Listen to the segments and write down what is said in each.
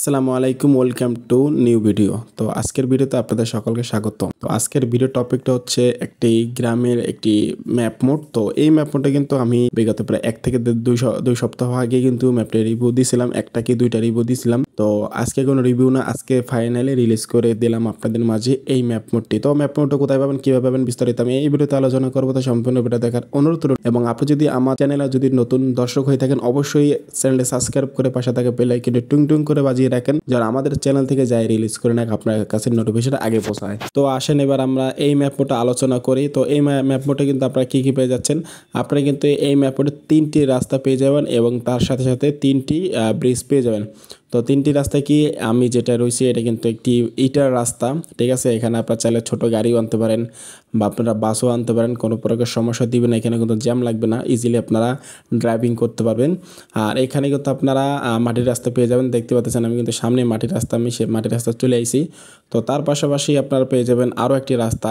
আসসালামু আলাইকুম welcome to new video তো আজকের ভিডিওতে আপনাদের সকলকে স্বাগত তো আজকের ভিডিও টপিকটা হচ্ছে একটি গ্রামের একটি ম্যাপ মোড তো এই ম্যাপ মোডটা কিন্তু আমি বিগত প্রায় এক থেকে দুই সপ্তাহ আগে কিন্তু ম্যাপটা রিভিউ দিয়েছিলাম একটা কি দুইটা রিভিউ দিয়েছিলাম তো আজকে কোনো রিভিউ না আজকে ফাইনালি রিলিজ করে দিলাম আপনাদের মাঝে এই ম্যাপ মোডটি তো ম্যাপ মোডটা কোথায় পাবেন কীভাবে পাবেন বিস্তারিত আমি এই ভিডিওতে আলোচনা করবো তো সম্পূর্ণ ভিডিও দেখার অনুরোধ রইল এবং আপনি যদি আমার চ্যানেলে যদি নতুন দর্শক হয়ে থাকেন অবশ্যই চ্যানেলে সাবস্ক্রাইব করে পাশে পেলে বেলাইকিনে টুং টুং করে বাজিয়ে রাখেন যারা আমাদের চ্যানেল থেকে যাই রিলিজ করে না আপনার কাছে নোটিফিকেশন আগে পৌঁছায় তো আসেন এবার আমরা এই ম্যাপ মোডটা আলোচনা করি তো এই ম্যাপ মোডে কিন্তু আপনারা কী কী পেয়ে যাচ্ছেন আপনারা কিন্তু এই ম্যাপ মোডে তিনটি রাস্তা পেয়ে যাবেন এবং তার সাথে সাথে তিনটি ব্রিজ পেয়ে যাবেন তো তিনটি রাস্তা কি আমি যেটা রয়েছি এটা কিন্তু একটি ইটার রাস্তা ঠিক আছে এখানে আপনার চাইলে ছোট গাড়িও আনতে পারেন বা আপনারা বাসও আনতে পারেন কোনো প্রকার সমস্যা দিবে না এখানে কিন্তু জ্যাম লাগবে না ইজিলি আপনারা ড্রাইভিং করতে পারবেন আর এখানে কিন্তু আপনারা মাটির রাস্তা পেয়ে যাবেন দেখতে পাচ্ছেন আমি কিন্তু সামনে মাটির রাস্তা আমি সে মাটির রাস্তা চলে আইছি তো তার পাশাপাশি আপনারা পেয়ে যাবেন আরও একটি রাস্তা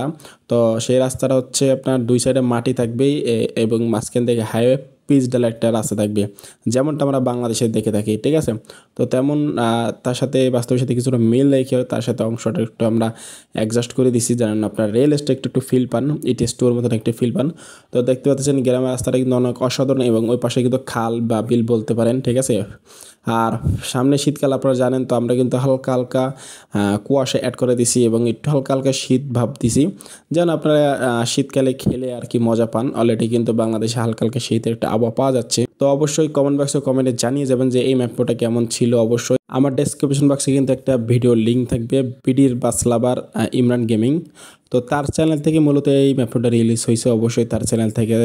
তো সেই রাস্তাটা হচ্ছে আপনার দুই সাইডে মাটি থাকবেই এবং মাঝখান থেকে হাইওয়ে পিচ ডাল একটা রাস্তা থাকবে যেমনটা আমরা বাংলাদেশে দেখে থাকি ঠিক আছে তো তেমন তার সাথে বাস্তবের সাথে কিছুটা মিল রেখে তার সাথে অংশটা একটু আমরা অ্যাডজাস্ট করে দিছি জানেন আপনার রেল স্টেট একটু একটু ফিল পান ইটি স্টোর মতন একটু ফিল পান তো দেখতে পাচ্ছেন গ্রামের রাস্তাটা কিন্তু অনেক অসাধারণ এবং ওই পাশে কিন্তু খাল বা বিল বলতে পারেন ঠিক আছে আর সামনে শীতকাল আপনারা জানেন তো আমরা কিন্তু হালকা হালকা কুয়াশা অ্যাড করে দিছি এবং একটু হালকা হালকা শীত ভাব দিছি যেন আপনারা শীতকালে খেলে আর কি মজা পান অলরেডি কিন্তু বাংলাদেশে হালকা হালকা শীতের একটা আবহাওয়া পাওয়া যাচ্ছে তো অবশ্যই কমেন্ট বক্সে কমেন্টে জানিয়ে যাবেন যে এই ম্যাপটা কেমন ছিল অবশ্যই আমার ডেসক্রিপশন বক্সে কিন্তু একটা ভিডিও লিঙ্ক থাকবে বিডির বাসলাবার ইমরান গেমিং তো তার চ্যানেল থেকে মূলত এই ম্যাপটা রিলিজ হয়েছে অবশ্যই তার চ্যানেল থেকে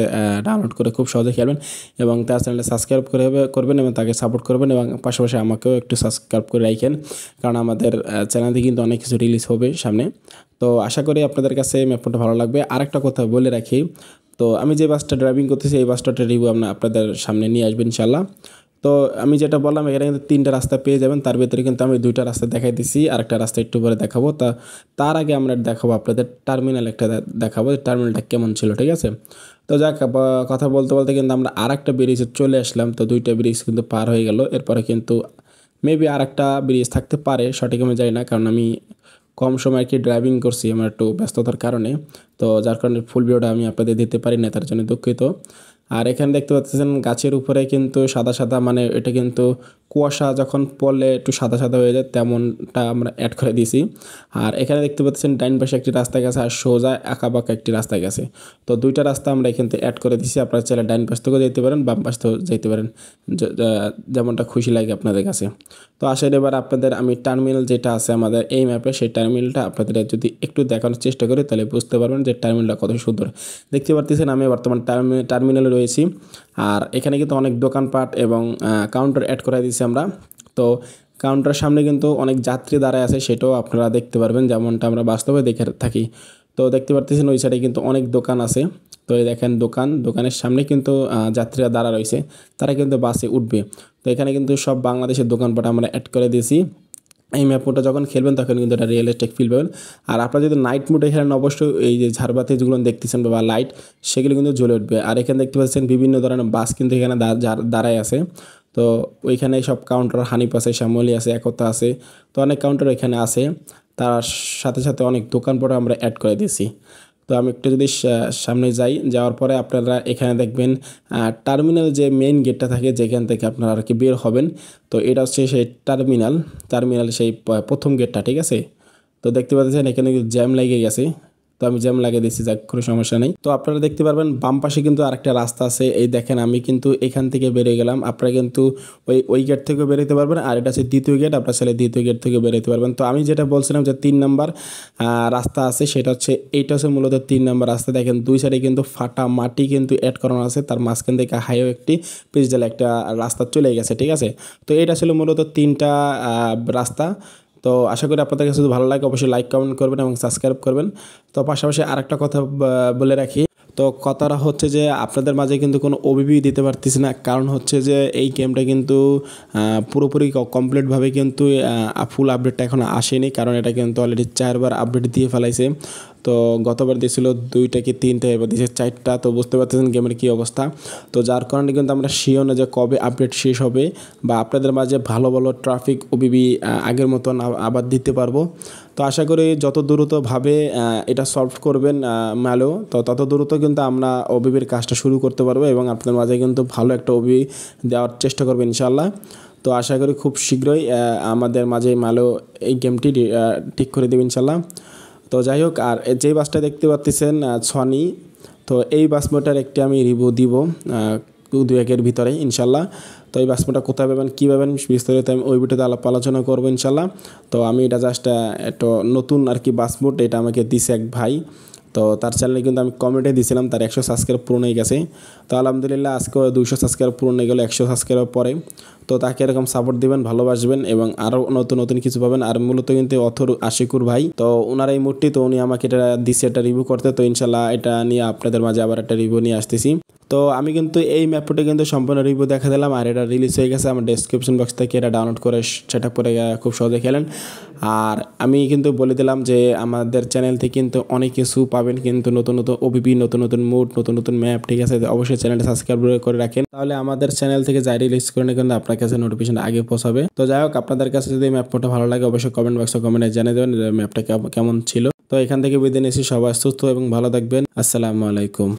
ডাউনলোড করে খুব সহজে খেলবেন এবং তার চ্যানেলে সাবস্ক্রাইব করে করবেন এবং তাকে সাপোর্ট করবেন এবং পাশাপাশি আমাকেও একটু সাবস্ক্রাইব করে রাখেন কারণ আমাদের চ্যানেলে কিন্তু অনেক কিছু রিলিজ হবে সামনে তো আশা করি আপনাদের কাছে ম্যাপটা ভালো লাগবে আরেকটা কথা বলে রাখি তো আমি যে বাসটা ড্রাইভিং করতেছি এই বাসটা রিভিউ আপনার আপনাদের সামনে নিয়ে আসবেন ইনশাল্লাহ তো আমি যেটা বললাম এখানে কিন্তু তিনটা রাস্তা পেয়ে যাবেন তার ভিতরে কিন্তু আমি দুইটা রাস্তা দেখাই দিছি আর একটা রাস্তা একটু পরে দেখাবো তা তার আগে আমরা দেখাবো আপনাদের টার্মিনাল একটা দেখাবো টার্মিনালটা কেমন ছিল ঠিক আছে তো যাক কথা বলতে বলতে কিন্তু আমরা আর একটা ব্রিজে চলে আসলাম তো দুইটা ব্রিজ কিন্তু পার হয়ে গেল এরপরে কিন্তু মেবি আর একটা ব্রিজ থাকতে পারে সঠিক আমি জানি না কারণ আমি কম সময় কি ড্রাইভিং করছি আমার একটু ব্যস্ততার কারণে তো যার কারণে ফুল ভিডিওটা আমি আপনাদের দিতে পারি না তার জন্য দুঃখিত আর এখানে দেখতে পাচ্ছেন গাছের উপরে কিন্তু সাদা সাদা মানে এটা কিন্তু কুয়াশা যখন পড়লে একটু সাদা সাদা হয়ে যায় তেমনটা আমরা অ্যাড করে দিয়েছি আর এখানে দেখতে পাচ্ছেন ডাইন পাশে একটি রাস্তা গেছে আর সোজা আঁকাবাঁকা একটি রাস্তা গেছে তো দুইটা রাস্তা আমরা এখান থেকে অ্যাড করে দিয়েছি আপনারা চাইলে ডাইন পাশ থেকেও যেতে পারেন বাম পাশ থেকেও যেতে পারেন যেমনটা খুশি লাগে আপনাদের কাছে তো আসলে এবার আপনাদের আমি টার্মিনাল যেটা আছে আমাদের এই ম্যাপে সেই টার্মিনালটা আপনাদের যদি একটু দেখানোর চেষ্টা করি তাহলে বুঝতে পারবেন যে টার্মিনালটা কত সুন্দর দেখতে পারতেছেন আমি বর্তমান টার্মিনালের রয়েছি আর এখানে কিন্তু অনেক দোকানপাট এবং কাউন্টার অ্যাড করাই দিয়েছি আমরা তো কাউন্টারের সামনে কিন্তু অনেক যাত্রী দাঁড়ায় আছে সেটাও আপনারা দেখতে পারবেন যেমনটা আমরা বাস্তবে দেখে থাকি তো দেখতে পারতেছেন ওই সাইডে কিন্তু অনেক দোকান আছে তো এই দেখেন দোকান দোকানের সামনে কিন্তু যাত্রীরা দাঁড়া রয়েছে তারা কিন্তু বাসে উঠবে তো এখানে কিন্তু সব বাংলাদেশের দোকানপাট আমরা অ্যাড করে দিয়েছি এই ম্যাপ মোডটা যখন খেলবেন তখন কিন্তু এটা রিয়েলিস্টিক ফিল পাবেন আর আপনারা যদি নাইট মোডে খেলেন অবশ্যই এই যে ঝাড়বাতি যেগুলো দেখতেছেন বা লাইট সেগুলো কিন্তু জ্বলে উঠবে আর এখানে দেখতে পাচ্ছেন বিভিন্ন ধরনের বাস কিন্তু এখানে দাঁড়ায় আছে তো ওইখানে সব কাউন্টার হানিপ আছে শ্যামলি আছে একতা আছে তো অনেক কাউন্টার এখানে আছে তার সাথে সাথে অনেক দোকানপট আমরা অ্যাড করে দিয়েছি তো আমি একটু যদি সামনে যাই যাওয়ার পরে আপনারা এখানে দেখবেন টার্মিনাল যে মেইন গেটটা থাকে যেখান থেকে আপনারা আর কি বের হবেন তো এটা হচ্ছে সেই টার্মিনাল টার্মিনাল সেই প্রথম গেটটা ঠিক আছে তো দেখতে পাচ্ছেন এখানে জ্যাম লেগে গেছে তো আমি জ্যাম লাগিয়ে দিচ্ছি যাক কোনো সমস্যা নেই তো আপনারা দেখতে পারবেন বাম পাশে কিন্তু আরেকটা রাস্তা আছে এই দেখেন আমি কিন্তু এখান থেকে বেরিয়ে গেলাম আপনারা কিন্তু ওই ওই গেট থেকেও বেরোতে পারবেন আর এটা হচ্ছে দ্বিতীয় গেট আপনার ছেলে দ্বিতীয় গেট থেকে বেরোতে পারবেন তো আমি যেটা বলছিলাম যে তিন নম্বর রাস্তা আছে সেটা হচ্ছে এইটা হচ্ছে মূলত তিন নম্বর রাস্তা দেখেন দুই সাইডে কিন্তু ফাটা মাটি কিন্তু অ্যাড করানো আছে তার মাঝখান থেকে হাইও একটি পিচডালে একটা রাস্তা চলে গেছে ঠিক আছে তো এটা ছিল মূলত তিনটা রাস্তা তো আশা করি আপনাদের কাছে ভালো লাগে অবশ্যই লাইক কমেন্ট করবেন এবং সাবস্ক্রাইব করবেন তো পাশাপাশি আরেকটা কথা বলে রাখি তো কথাটা হচ্ছে যে আপনাদের মাঝে কিন্তু কোনো ওবিবি দিতে পারতেছি না কারণ হচ্ছে যে এই গেমটা কিন্তু পুরোপুরি কমপ্লিটভাবে কিন্তু ফুল আপডেটটা এখন আসেনি কারণ এটা কিন্তু অলরেডি চারবার আপডেট দিয়ে ফেলাইছে তো গতবার দিয়েছিল দুইটা কি তিনটা এবার দিয়েছে চারটা তো বুঝতে পারতেছেন গেমের কী অবস্থা তো যার কারণে কিন্তু আমরা শিও না যে কবে আপডেট শেষ হবে বা আপনাদের মাঝে ভালো ভালো ট্রাফিক ওবিবি আগের মতন আবার দিতে পারবো তো আশা করি যত দ্রুতভাবে এটা সলভ করবেন মালো তো তত দ্রুত কিন্তু আমরা ওবিবির কাজটা শুরু করতে পারবো এবং আপনাদের মাঝে কিন্তু ভালো একটা ওবি দেওয়ার চেষ্টা করবেন ইনশাল্লাহ তো আশা করি খুব শীঘ্রই আমাদের মাঝে মালো এই গেমটি ঠিক করে দেবে ইনশাল্লাহ তো যাই হোক আর যেই বাসটা দেখতে পাচ্ছেন ছনি তো এই বাসমোটার একটি আমি রিভিউ দিব দু একের ভিতরে ইনশাল্লাহ তো এই বাসমোটা কোথায় পাবেন কী পাবেন বিস্তারিত আমি ওই ভিডিওতে আলাপ আলোচনা করবো ইনশাল্লাহ তো আমি এটা জাস্ট একটা নতুন আর কি বাসমোট এটা আমাকে দিছে এক ভাই তো তার চ্যানেলে কিন্তু আমি কমেন্টে দিয়েছিলাম তার একশো সাবস্ক্রাইব পূরণ হয়ে গেছে তো আলহামদুলিল্লাহ আজকে দুশো সাবস্ক্রাইব পূরণ হয়ে গেলো একশো সাবস্ক্রাইব পরে তো তাকে এরকম সাপোর্ট দিবেন ভালোবাসবেন এবং আরও নতুন নতুন কিছু পাবেন আর মূলত কিন্তু অথর আশিকুর ভাই তো ওনার এই মূর্তি তো উনি আমাকে এটা দিচ্ছে একটা রিভিউ করতে তো ইনশাল্লাহ এটা নিয়ে আপনাদের মাঝে আবার একটা রিভিউ নিয়ে আসতেছি তো আমি কিন্তু এই ম্যাপটি কিন্তু সম্পূর্ণ রিভিউ দেখা দিলাম আর এটা রিলিজ হয়ে গেছে আমার ডিসক্রিপশন বক্স থেকে এটা ডাউনলোড করে সেটা করে খুব সহজে খেলেন আর আমি কিন্তু বলে দিলাম যে আমাদের চ্যানেল থেকে কিন্তু অনেক কিছু পাবেন কিন্তু নতুন নতুন ওবিপি নতুন নতুন মুড নতুন নতুন ম্যাপ ঠিক আছে অবশ্যই চ্যানেলটা সাবস্ক্রাইব করে রাখেন তাহলে আমাদের চ্যানেল থেকে যাই রিলিজ করে কিন্তু আপনার কাছে নোটিফিকেশন আগে পৌঁছাবে তো যাই হোক আপনাদের কাছে যদি ম্যাপটা ভালো লাগে অবশ্যই কমেন্ট বক্সে কমেন্টে জানিয়ে দেবেন ম্যাপটা কেমন ছিল তো এখান থেকে বিদিন এসে সবাই সুস্থ এবং ভালো থাকবেন আসসালামু আলাইকুম